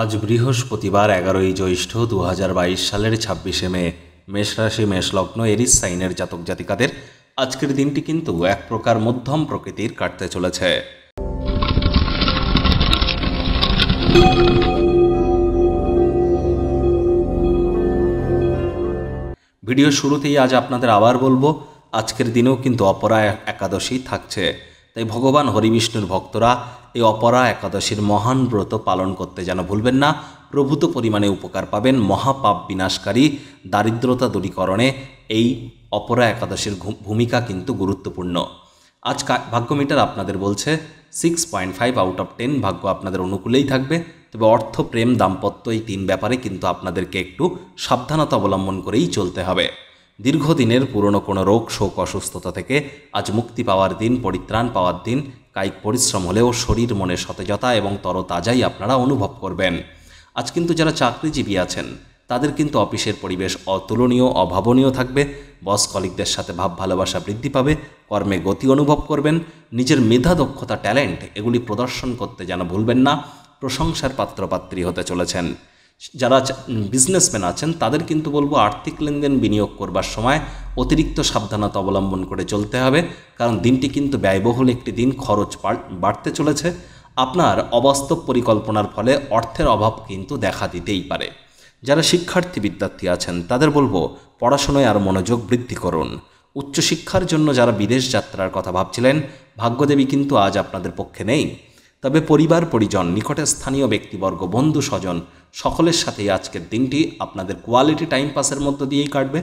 আজ বৃহস্পতিবার এগারোই জ্যৈষ্ঠ দু সালের ছাব্বিশে মে মেষরাশি মেষলগ্ন এরিস সাইনের জাতক জাতিকাদের আজকের দিনটি কিন্তু এক প্রকার মধ্যম প্রকৃতির কাটতে চলেছে ভিডিও শুরুতেই আজ আপনাদের আবার বলবো আজকের দিনেও কিন্তু অপরায় একাদশী থাকছে তাই ভগবান হরিবিষ্ণুর ভক্তরা এই অপরা একাদশীর মহান ব্রত পালন করতে যেন ভুলবেন না প্রভূত পরিমাণে উপকার পাবেন মহাপাপ বিনাশকারী দারিদ্রতা দূরীকরণে এই অপরা একাদশীর ভূমিকা কিন্তু গুরুত্বপূর্ণ আজ ভাগ্যমিটার আপনাদের বলছে six point five out of ten ভাগ্য আপনাদের অনুকূলেই থাকবে তবে অর্থ প্রেম দাম্পত্য এই তিন ব্যাপারে কিন্তু আপনাদেরকে একটু সাবধানতা অবলম্বন করেই চলতে হবে দীর্ঘদিনের পুরনো কোনো রোগ শোক অসুস্থতা থেকে আজ মুক্তি পাওয়ার দিন পরিত্রাণ পাওয়ার দিন কায়িক পরিশ্রম হলেও শরীর মনে সতেজতা এবং তরতাজাই আপনারা অনুভব করবেন আজ কিন্তু যারা চাকরিজীবী আছেন তাদের কিন্তু অফিসের পরিবেশ অতুলনীয় অভাবনীয় থাকবে বস কলিকদের সাথে ভাব ভালোবাসা বৃদ্ধি পাবে কর্মে গতি অনুভব করবেন নিজের মেধা দক্ষতা ট্যালেন্ট এগুলি প্রদর্শন করতে যেন ভুলবেন না প্রশংসার পাত্রপাত্রী হতে চলেছেন যারা বিজনেসম্যান আছেন তাদের কিন্তু বলবো আর্থিক লেনদেন বিনিয়োগ করবার সময় অতিরিক্ত সাবধানতা অবলম্বন করে চলতে হবে কারণ দিনটি কিন্তু ব্যয়বহুল একটি দিন খরচ বাড়তে চলেছে আপনার অবাস্তব পরিকল্পনার ফলে অর্থের অভাব কিন্তু দেখা দিতেই পারে যারা শিক্ষার্থী বিদ্যার্থী আছেন তাদের বলবো পড়াশোনায় আর মনোযোগ বৃদ্ধি করুন উচ্চশিক্ষার জন্য যারা বিদেশ যাত্রার কথা ভাবছিলেন ভাগ্যদেবী কিন্তু আজ আপনাদের পক্ষে নেই তবে পরিবার পরিজন নিকটে স্থানীয় ব্যক্তিবর্গ বন্ধু স্বজন সকলের সাথেই আজকের দিনটি আপনাদের কোয়ালিটি টাইম পাসের মধ্য দিয়েই কাটবে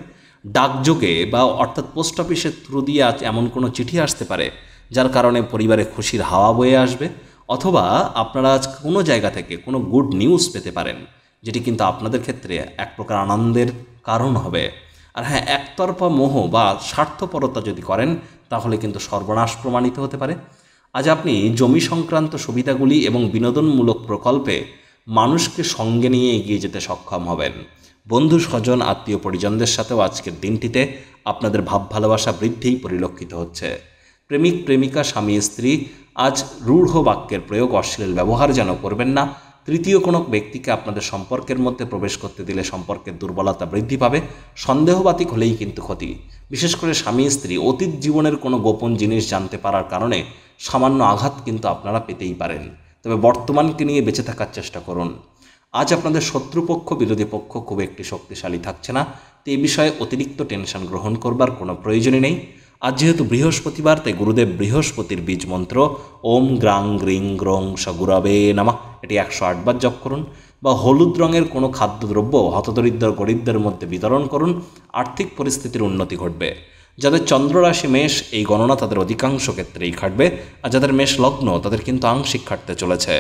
ডাকযোগে বা অর্থাৎ পোস্ট অফিসের থ্রু দিয়ে আজ এমন কোনো চিঠি আসতে পারে যার কারণে পরিবারে খুশির হাওয়া বয়ে আসবে অথবা আপনারা আজ কোনো জায়গা থেকে কোনো গুড নিউজ পেতে পারেন যেটি কিন্তু আপনাদের ক্ষেত্রে এক প্রকার আনন্দের কারণ হবে আর হ্যাঁ একতরফা মোহ বা স্বার্থপরতা যদি করেন তাহলে কিন্তু সর্বনাশ প্রমাণিত হতে পারে আজ আপনি জমি সংক্রান্ত সুবিধাগুলি এবং বিনোদনমূলক প্রকল্পে মানুষকে সঙ্গে নিয়ে এগিয়ে যেতে সক্ষম হবেন বন্ধু স্বজন আত্মীয় পরিজনদের সাথেও আজকের দিনটিতে আপনাদের ভাব ভালোবাসা বৃদ্ধি পরিলক্ষিত হচ্ছে প্রেমিক প্রেমিকা স্বামী স্ত্রী আজ রূঢ় বাক্যের প্রয়োগ অশ্লীল ব্যবহার যেন করবেন না তৃতীয় কোনো ব্যক্তিকে আপনাদের সম্পর্কের মধ্যে প্রবেশ করতে দিলে সম্পর্কের দুর্বলতা বৃদ্ধি পাবে সন্দেহবাতিক হলেই কিন্তু ক্ষতি বিশেষ করে স্বামী স্ত্রী অতীত জীবনের কোনো গোপন জিনিস জানতে পারার কারণে সামান্য আঘাত কিন্তু আপনারা পেতেই পারেন তবে বর্তমানকে নিয়ে বেঁচে থাকার চেষ্টা করুন আজ আপনাদের শত্রুপক্ষ বিরোধী পক্ষ খুব একটি শক্তিশালী থাকছে না তো এ বিষয়ে অতিরিক্ত টেনশন গ্রহণ করবার কোনো প্রয়োজনই নেই আজ যেহেতু বৃহস্পতিবার তাই গুরুদেব বৃহস্পতির বীজ মন্ত্র ওম গ্রাং গ্রিং গ্রং সগুরাবে নামা এটি একশো আটবার জপ করুন বা হলুদ রঙের কোনো খাদ্যদ্রব্য হতদরিদ্র গরিবদের মধ্যে বিতরণ করুন আর্থিক পরিস্থিতির উন্নতি ঘটবে যাদের চন্দ্ররাশি মেষ এই গণনা তাদের অধিকাংশ ক্ষেত্রেই খাটবে আর যাদের মেষ লগ্ন তাদের কিন্তু আংশিক খাটতে চলেছে